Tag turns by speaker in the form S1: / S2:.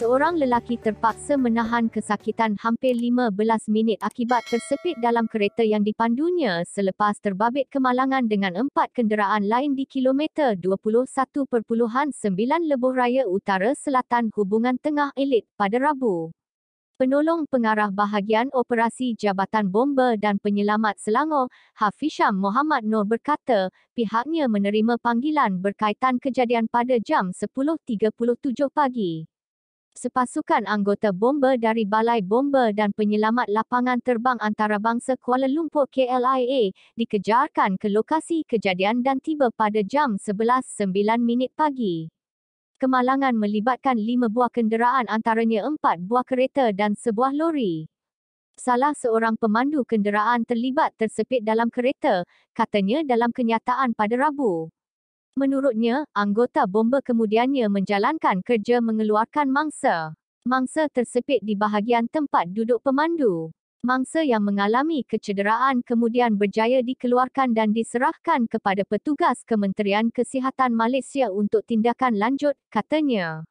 S1: seorang lelaki terpaksa menahan kesakitan hampir 15 minit akibat tersepit dalam kereta yang dipandunya selepas terbabit kemalangan dengan empat kenderaan lain di kilometer 21.9 Lebuh Raya Utara Selatan Hubungan Tengah Elit pada Rabu. Penolong Pengarah Bahagian Operasi Jabatan Bomber dan Penyelamat Selangor, Hafisham Mohamad Nur berkata, pihaknya menerima panggilan berkaitan kejadian pada jam 10.37 pagi sepasukan anggota bomber dari Balai Bomber dan Penyelamat Lapangan Terbang Antarabangsa Kuala Lumpur KLIA dikejarkan ke lokasi kejadian dan tiba pada jam 11.09 pagi. Kemalangan melibatkan lima buah kenderaan antaranya empat buah kereta dan sebuah lori. Salah seorang pemandu kenderaan terlibat tersepit dalam kereta, katanya dalam kenyataan pada Rabu. Menurutnya, anggota bomber kemudiannya menjalankan kerja mengeluarkan mangsa. Mangsa tersepit di bahagian tempat duduk pemandu. Mangsa yang mengalami kecederaan kemudian berjaya dikeluarkan dan diserahkan kepada petugas Kementerian Kesihatan Malaysia untuk tindakan lanjut, katanya.